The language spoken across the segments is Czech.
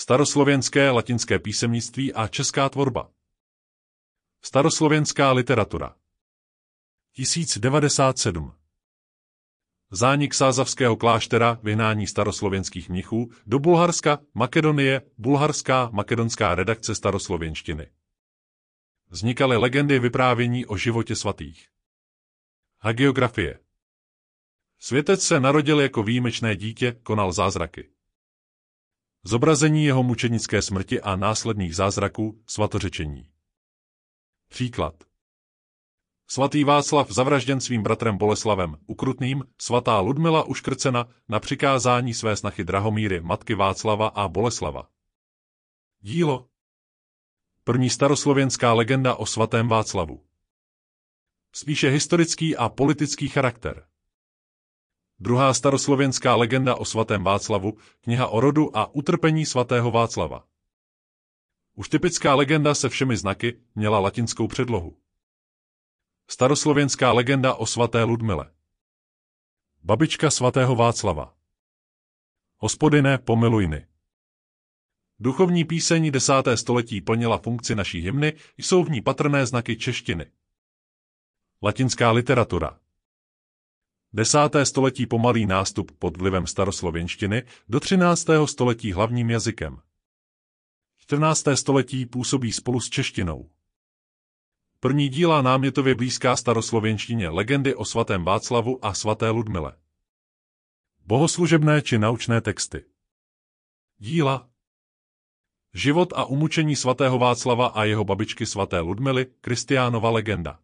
staroslovenské latinské písemnictví a česká tvorba. Staroslovenská literatura 1097 Zánik sázavského kláštera, vyhnání staroslovenských mnichů do Bulharska, Makedonie, bulharská makedonská redakce staroslovenštiny. Vznikaly legendy vyprávění o životě svatých. Hagiografie Světec se narodil jako výjimečné dítě, konal zázraky. Zobrazení jeho mučenické smrti a následných zázraků svatořečení. Příklad. Svatý Václav zavražděn svým bratrem Boleslavem Ukrutným, svatá Ludmila uškrcena na přikázání své snachy Drahomíry, matky Václava a Boleslava. Dílo První staroslovenská legenda o svatém Václavu Spíše historický a politický charakter Druhá staroslovenská legenda o svatém Václavu, kniha o rodu a utrpení svatého Václava. Už typická legenda se všemi znaky měla latinskou předlohu. Staroslovenská legenda o svaté Ludmile. Babička svatého Václava. Hospodine, pomilujny. Duchovní píseň desáté století plnila funkci naší hymny, jsou v ní patrné znaky češtiny. Latinská literatura Desáté století pomalý nástup pod vlivem staroslověnštiny do 13. století hlavním jazykem. 14. století působí spolu s češtinou. První díla námětově blízká staroslověnštině legendy o svatém Václavu a svaté Ludmile. Bohoslužebné či naučné texty. Díla Život a umučení svatého Václava a jeho babičky svaté Ludmily, Kristiánova legenda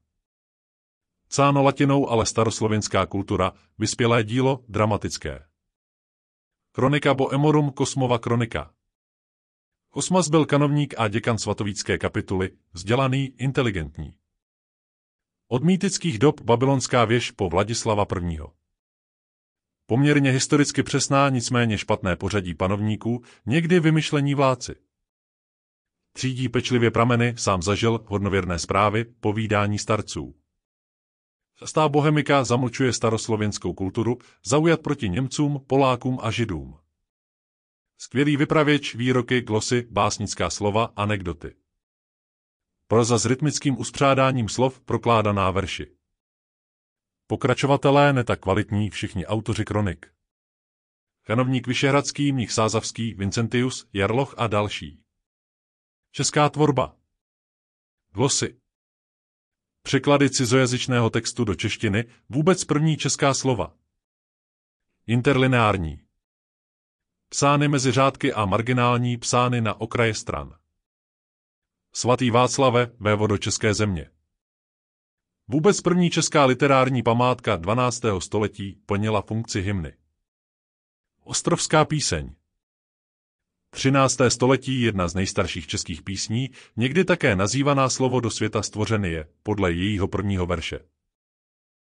psáno latinou, ale staroslovinská kultura, vyspělé dílo, dramatické. Kronika Boemorum Kosmova kronika Osmas byl kanovník a děkan svatovícké kapituly, vzdělaný, inteligentní. Od mýtických dob babylonská věž po Vladislava I. Poměrně historicky přesná, nicméně špatné pořadí panovníků, někdy vymyšlení vláci. Třídí pečlivě prameny, sám zažil hodnověrné zprávy, povídání starců. Stá bohemika zamlčuje staroslověnskou kulturu, zaujat proti Němcům, Polákům a Židům. Skvělý vypravěč, výroky, glosy, básnická slova, anekdoty. Proza s rytmickým uspřádáním slov prokládaná verši. Pokračovatelé netak kvalitní všichni autoři kronik. Chanovník Vyšehradský, Mních Sázavský, Vincentius, Jarloch a další. Česká tvorba. Glosy Překlady cizojazyčného textu do češtiny vůbec první česká slova. Interlineární. Psány mezi řádky a marginální psány na okraje stran. Svatý Václave, vévo do České země. Vůbec první česká literární památka 12. století plnila funkci hymny. Ostrovská píseň 13. století jedna z nejstarších českých písní, někdy také nazývaná slovo do světa stvořeny je, podle jejího prvního verše.